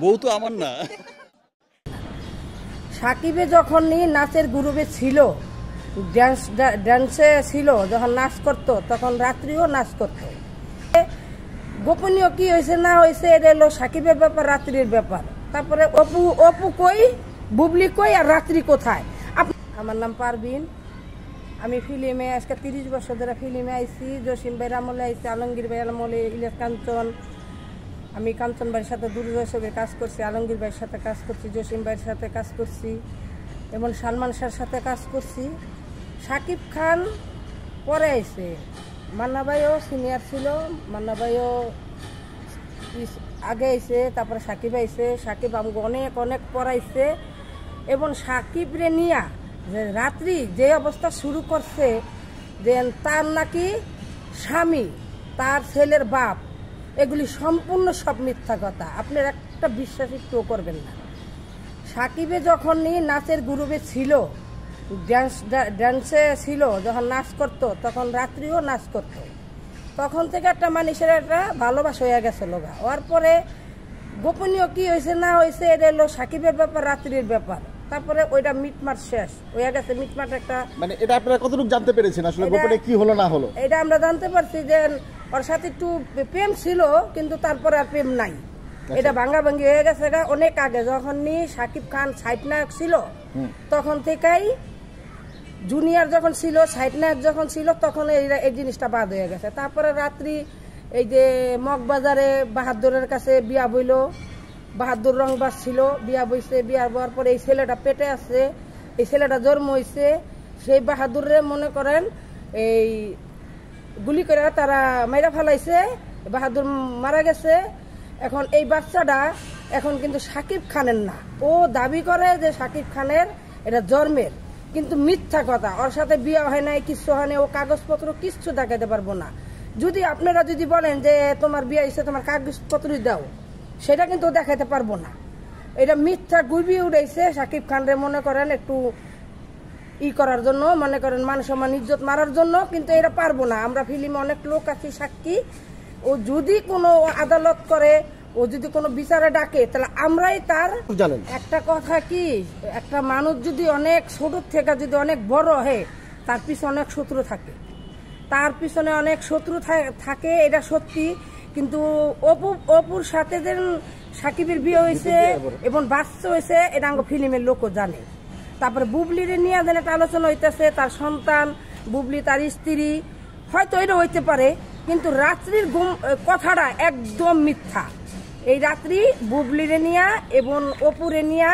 বউ তো আমার না সাকিবে যখন নাচের গ্রুপে ছিল ড্যান্স ড্যান্সে ছিল যখন নাচ করত তখন রাত্রিও নাচ করত গোপনীয় কি হয়েছে না হয়েছে এটা হলো সাকিবের ব্যাপার রাত্রির ব্যাপার তারপরে অপু অপু কই বুবলি কই আর রাত্রি কোথায় আমার নাম পারবিন আমি ফিল্মে আজকে তিরিশ বছর ধরে ফিল্মে আইছি জসিম ভাইয়ের আমলে আইছি আলমগীর ভাইয়ের আমলে ইলেশ কাঞ্চন আমি কাঞ্চন ভাইয়ের সাথে দূরদর্শকের কাজ করছি আলমগীর ভাইয়ের সাথে কাজ করছি জসিম ভাইয়ের সাথে কাজ করছি এবং সালমান শাহের সাথে কাজ করছি সাকিব খান পরে আইসে মান্নাবাইও সিনিয়র ছিল মান্নাবাইও আগে আইসে তারপরে সাকিব আইসে সাকিব আমাকে অনেক অনেক পড়াইছে এবং সাকিব রে নিয়া যে রাত্রি যে অবস্থা শুরু করছে যে তার নাকি স্বামী তার ছেলের বাপ এগুলি সম্পূর্ণ সব মিথ্যা কথা আপনার একটা বিশ্বাসী তো করবেন না সাকিবে যখন নাচের গুরুবে ছিল ড্যান্স ড্যান্সে ছিল যখন নাচ করতো তখন রাত্রিও নাচ করত। তখন থেকে একটা মানুষের একটা ভালোবাসা হয়ে গেছে লোকা হওয়ার পরে গোপনীয় কি হয়েছে না হয়েছে এটা হলো সাকিবের ব্যাপার রাত্রির ব্যাপার তারপরে ওইটা মিটমাট শেষ হয়ে গেছে মিটমাট একটা মানে এটা আপনারা কতটুকু জানতে পেরেছেন আসলে গোপনে কি হলো না হলো এটা আমরা জানতে পারছি যে ওর সাথে একটু প্রেম ছিল কিন্তু তারপরে আর প্রেম নাই আচ্ছা। এটা ভাঙ্গা ভাঙ্গি হয়ে গেছে অনেক আগে যখন নি সাকিব খান সাইট নায়ক ছিল তখন থেকেই জুনিয়র যখন ছিল সাইট নায়ক যখন ছিল তখন এই জিনিসটা বাদ হয়ে গেছে তারপরে রাত্রি এই যে মগবাজারে বাহাদুরের কাছে বিয়া বইল বাহাদুর রহবাস ছিল বিয়া বইছে বিয়া বওয়ার পরে এই ছেলেটা পেটে আছে এই ছেলেটা জন্ম হয়েছে সেই বাহাদুররে মনে করেন এই গুলি করে তারা মাইরা ফালাইছে বাহাদুর মারা গেছে এখন এই বাচ্চাটা এখন কিন্তু সাকিব খানের না ও দাবি করে যে সাকিব খানের এটা জন্মের কিন্তু মিথ্যা কথা ওর সাথে বিয়ে হয় নাই কিচ্ছু হয় ও কাগজপত্র কিচ্ছু দেখাতে পারবো না যদি আপনারা যদি বলেন যে তোমার বিয়ে হয়েছে তোমার কাগজপত্রই দাও সেটা কিন্তু দেখাতে পারবো না এটা মিথ্যা গুবি উড়েছে সাকিব খানরে মনে করেন একটু ই করার জন্য মনে করেন মান সম্মান ইজ্জত মারার জন্য কিন্তু এটা পারবো না আমরা ফিল্মে অনেক লোক আছি সাক্ষী ও যদি কোনো আদালত করে ও যদি কোনো বিচারে ডাকে তাহলে আমরাই তার জানেন একটা কথা কি একটা মানুষ যদি অনেক ছোটোর থেকে যদি অনেক বড় হয় তার পিছনে অনেক শত্রু থাকে তার পিছনে অনেক শত্রু থাকে এটা সত্যি কিন্তু অপু অপুর সাথে সাকিবের বিয়ে হয়েছে এবং বাচ্চা হয়েছে এটা আমার ফিল্মের লোকও জানে তারপরে বুবলির নিয়ে যেন একটা আলোচনা হইতেছে তার সন্তান বুবলি তার স্ত্রী হয়তো এটা হইতে পারে কিন্তু রাত্রির গুম কথাটা একদম মিথ্যা এই রাত্রি বুবলি নিয়া এবং অপুরে নিয়া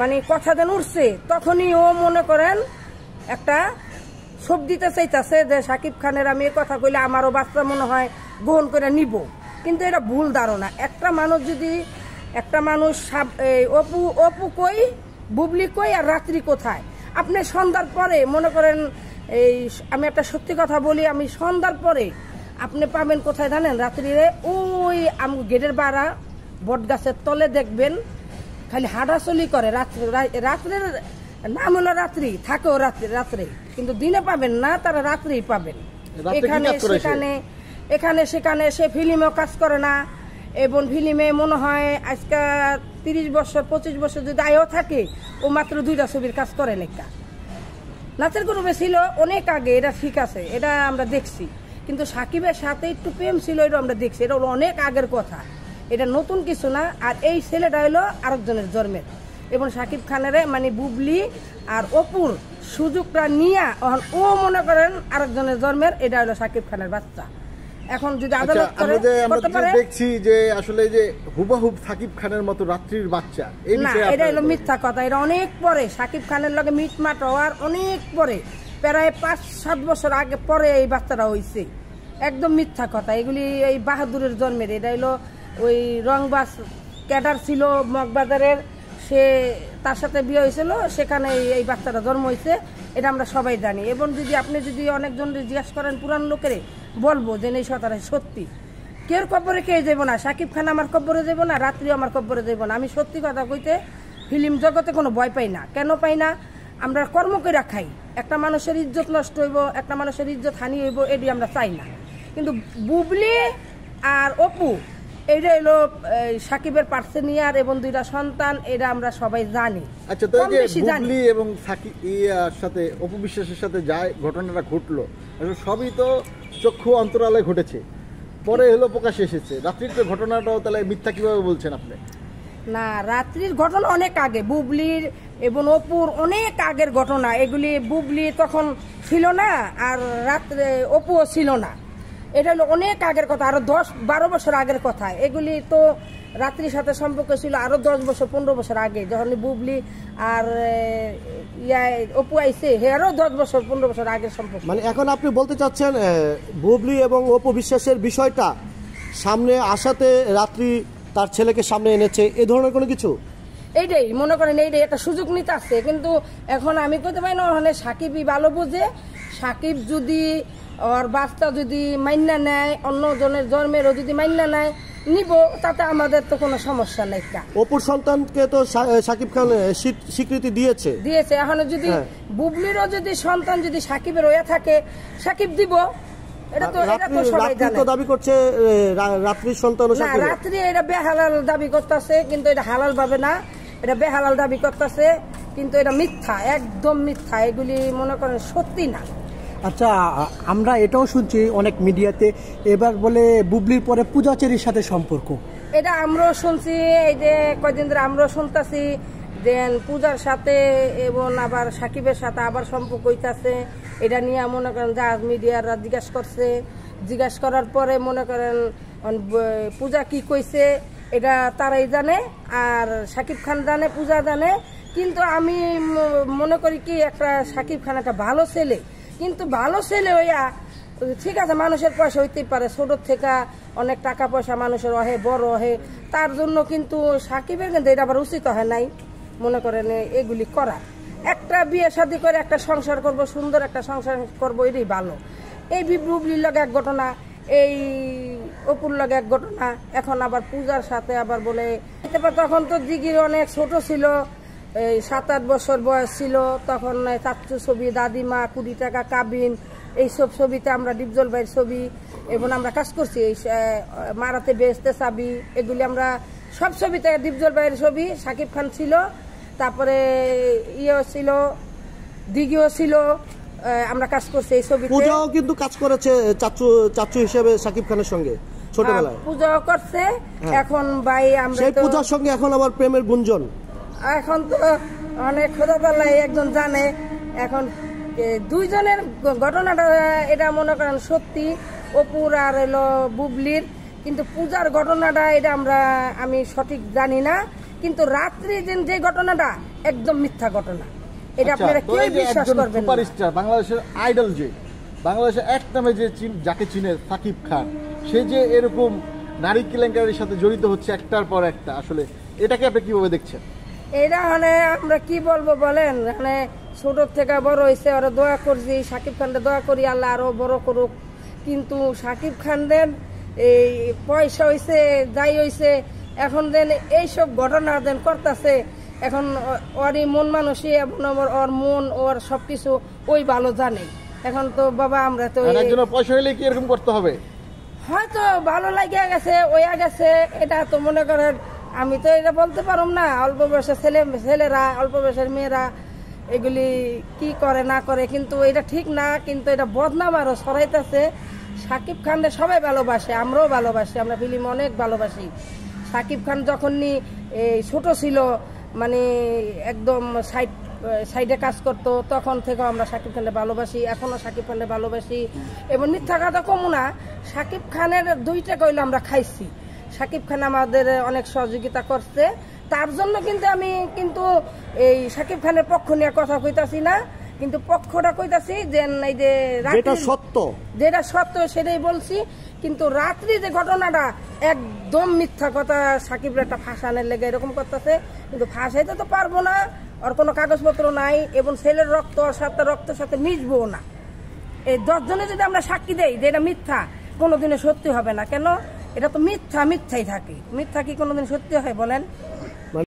মানে কথা যেন উঠছে তখনই ও মনে করেন একটা সব দিতে চাইতেছে যে সাকিব খানের আমি কথা কইলে আমারও বাচ্চা মনে হয় গ্রহণ করে নিব কিন্তু এটা ভুল ধারণা একটা মানুষ যদি একটা মানুষ অপু অপু কই বুবলি কই আর রাত্রি কোথায় আপনি সন্ধ্যার পরে মনে করেন এই আমি একটা সত্যি কথা বলি আমি সন্ধ্যার পরে আপনি পাবেন কোথায় জানেন রাত্রিরে ওই আম গেটের বাড়া বট গাছের তলে দেখবেন খালি হাঁটাচলি করে রাত্রে রাত্রের নাম হলো রাত্রি থাকেও রাত্রে রাত্রে কিন্তু দিনে পাবেন না তারা রাত্রেই পাবেন এখানে সেখানে এখানে সেখানে সে ফিল্মেও কাজ করে না এবং ফিল্মে মনে হয় আজকে তিরিশ বছর পঁচিশ বছর যদি আয়ও থাকে ও মাত্র দুইটা ছবির কাজ করে একটা নাচের গ্রুপে ছিল অনেক আগে এটা ঠিক আছে এটা আমরা দেখছি কিন্তু সাকিবের সাথে একটু প্রেম ছিল এটা আমরা দেখছি এটা হলো অনেক আগের কথা এটা নতুন কিছু না আর এই ছেলেটা হলো আরেকজনের জন্মের এবং সাকিব খানের মানে বুবলি আর অপুর সুযোগটা নিয়ে ও মনে করেন আরেকজনের জন্মের এটা হলো সাকিব খানের বাচ্চা এখন যদি আদালত আচ্ছা, করে করতে পারে দেখছি যে আসলে যে হুবহুব সাকিব খানের মতো রাত্রির বাচ্চা এই না এটা হলো মিথ্যা কথা এটা অনেক পরে সাকিব খানের লগে মিটমাট হওয়ার অনেক পরে প্রায় পাঁচ সাত বছর আগে পরে এই বাচ্চাটা হইছে একদম মিথ্যা কথা এগুলি এই বাহাদুরের জন্মের এটা হলো ওই রংবাস ক্যাডার ছিল মগবাজারের সে তার সাথে বিয়ে হয়েছিল সেখানে এই বাচ্চাটা জন্ম হয়েছে এটা আমরা সবাই জানি এবং যদি আপনি যদি অনেকজন জিজ্ঞেস করেন পুরান লোকেরে বলবো যে নেই সতারা সত্যি কেউ কবরে কে যাব না সাকিব খান আমার কবরে যাব না রাত্রি আমার কবরে যাব না আমি সত্যি কথা কইতে ফিল্ম জগতে কোনো ভয় পাই না কেন পাই না আমরা কর্ম করে খাই একটা মানুষের ইজ্জত নষ্ট হইব একটা মানুষের ইজ্জত হানি হইব এটি আমরা চাই না কিন্তু বুবলি আর অপু এটা হলো সাকিবের পার্সেনিয়ার এবং দুইটা সন্তান এটা আমরা সবাই জানি আচ্ছা তো জানি এবং সাকিব ইয়ার সাথে অপবিশ্বাসের সাথে যায় ঘটনাটা ঘটলো সবই তো চক্ষু অন্তরালে ঘটেছে পরে হলো প্রকাশ এসেছে রাত্রির তো ঘটনাটাও তাহলে মিথ্যা কিভাবে বলছেন আপনি না রাত্রির ঘটনা অনেক আগে বুবলির এবং অপুর অনেক আগের ঘটনা এগুলি বুবলি তখন ছিল না আর রাত্রে অপুও ছিল না এটা হলো অনেক আগের কথা আরও দশ বারো বছর আগের কথা এগুলি তো রাত্রির সাথে সম্পর্ক ছিল আরও দশ বছর পনেরো বছর আগে যখন বুবলি আর অপু আইসে হে আরো দশ বছর পনেরো বছর আগের সম্পর্ক মানে এখন আপনি বলতে চাচ্ছেন বুবলি এবং অপু বিশ্বাসের বিষয়টা সামনে আসাতে রাত্রি তার ছেলেকে সামনে এনেছে এ ধরনের কোনো কিছু এইটাই মনে করেন এইটাই একটা সুযোগ নিতে আসছে কিন্তু এখন আমি করতে পারি না ওখানে সাকিবই ভালো বুঝে সাকিব যদি ওর বাচ্চা যদি মাইনা নেয় অন্যজনের জন্মেরও যদি মাইনা নেয় নিব তাতে আমাদের তো কোনো সমস্যা নেই অপুর সন্তানকে তো সাকিব খান স্বীকৃতি দিয়েছে দিয়েছে এখন যদি হ্যাঁ। বুবলিরও যদি সন্তান যদি সাকিবের ওয়া থাকে সাকিব দিব দাবি করছে রাত্রির সন্তান রাত্রি এটা বেহালাল দাবি করতেছে কিন্তু এটা হালাল ভাবে না এটা বেহালাল দাবি করতেছে কিন্তু এটা মিথ্যা একদম মিথ্যা এগুলি মনে করেন সত্যি না আচ্ছা আমরা এটাও শুনছি অনেক মিডিয়াতে এবার বলে বুবলির পরে পূজাচেরির সাথে সম্পর্ক এটা আমরাও শুনছি এই যে কয়দিন ধরে আমরাও শুনতেছি দেন পূজার সাথে এবং আবার সাকিবের সাথে আবার সম্পর্ক হইতাছে এটা নিয়ে মনে করেন যা মিডিয়ারা জিজ্ঞাসা করছে জিজ্ঞাসা করার পরে মনে করেন পূজা কি কইছে এটা তারাই জানে আর সাকিব খান জানে পূজা জানে কিন্তু আমি মনে করি কি একটা সাকিব খান একটা ভালো ছেলে কিন্তু ভালো ছেলে হইয়া ঠিক আছে মানুষের পয়সা হইতেই পারে ছোটোর থেকে অনেক টাকা পয়সা মানুষের অহে বড় অহে তার জন্য কিন্তু সাকিবের কিন্তু এটা আবার উচিত হয় নাই মনে করেন এগুলি করা একটা বিয়ে শাদি করে একটা সংসার করব সুন্দর একটা সংসার করব এটাই ভালো এই বিপ্লব লীলাকে এক ঘটনা এই অপুর এক ঘটনা এখন আবার পূজার সাথে আবার বলে তখন তো দিঘির অনেক ছোট ছিল এই সাত আট বছর বয়স ছিল তখন চাচ্ছু ছবি দাদিমা কুড়ি টাকা কাবিন এইসব ছবিতে আমরা ডিপজল ভাইয়ের ছবি এবং আমরা কাজ করছি এই মারাতে বেসতে চাবি এগুলি আমরা সব ছবিতে ডিপজল ভাইয়ের ছবি সাকিব খান ছিল তারপরে ইয়েও ছিল দিঘিও ছিল আমরা কাজ করছি এই ছবিতে পূজাও কিন্তু কাজ করেছে চাচু চাচু হিসেবে সাকিব খানের সঙ্গে ছোটবেলায় হ্যাঁ, পূজা করছে হ্যাঁ। এখন ভাই আমরা সেই পূজার সঙ্গে এখন আবার প্রেমের গুঞ্জন এখন তো অনেক ছোটবেলায় একজন জানে এখন দুইজনের ঘটনাটা এটা মনে করেন সত্যি অপুর আর এলো বুবলির কিন্তু পূজার ঘটনাটা এটা আমরা আমি সঠিক জানি না কিন্তু রাত্রি যে ঘটনাটা একদম মিথ্যা ঘটনা এটা আচ্ছা, আপনারা কেউ বিশ্বাস করবেন সুপারস্টার বাংলাদেশের আইডল যে বাংলাদেশে এক নামে যে যাকে চিনে সাকিব খান সে যে এরকম নারী কেলেঙ্কারির সাথে জড়িত হচ্ছে একটার পর একটা আসলে এটাকে আপনি কিভাবে দেখছেন এটা মানে আমরা কি বলবো বলেন মানে ছোট থেকে বড় হয়েছে ওরা দয়া করছি সাকিব খানকে দয়া করি আল্লাহ আরো বড় করুক কিন্তু সাকিব খান দেন এই পয়সা হয়েছে যাই হয়েছে এখন দেন এইসব ঘটনা দেন করতেছে এখন ওরই মন মানুষই এখন আমার ওর মন ওর সবকিছু ওই ভালো জানে এখন তো বাবা আমরা তো পয়সা হলে কি এরকম করতে হবে হয়তো ভালো লাগিয়া গেছে ওয়া গেছে এটা তো মনে করেন আমি তো এটা বলতে পারুম না অল্প বয়সের ছেলে ছেলেরা অল্প বয়সের মেয়েরা এগুলি কি করে না করে কিন্তু এটা ঠিক না কিন্তু এটা বদনাম আরো সরাইতেছে সাকিব খানরে সবাই ভালোবাসে আমরাও ভালোবাসি আমরা ফিলিম অনেক ভালোবাসি সাকিব খান যখন এই ছোট ছিল মানে একদম সাইড সাইডে কাজ করতো তখন থেকে আমরা সাকিব খানকে ভালোবাসি এখনও সাকিব খানকে ভালোবাসি এবং মিথ্যা কথা কমু না সাকিব খানের দুইটা কইলে আমরা খাইছি সাকিব খান আমাদের অনেক সহযোগিতা করছে তার জন্য কিন্তু আমি কিন্তু এই সাকিব খানের পক্ষ নিয়ে কথা কইতাছি না কিন্তু পক্ষটা কইতাছি যে এই যে সত্য যেটা সত্য সেটাই বলছি কিন্তু রাত্রি যে ঘটনাটা একদম মিথ্যা কথা সাকিবরা একটা ফাঁসানের লেগে এরকম করতেছে কিন্তু ফাঁসাইতে তো পারবো না ওর কোনো কাগজপত্র নাই এবং ছেলের রক্ত ওর সাথে রক্তের সাথে মিশবো না এই দশজনে যদি আমরা সাক্ষী দেই যে এটা মিথ্যা কোনোদিনে সত্যি হবে না কেন এটা তো মিথ্যা মিথ্যাই থাকে মিথ্যা কি কোনোদিন সত্যি হয় বলেন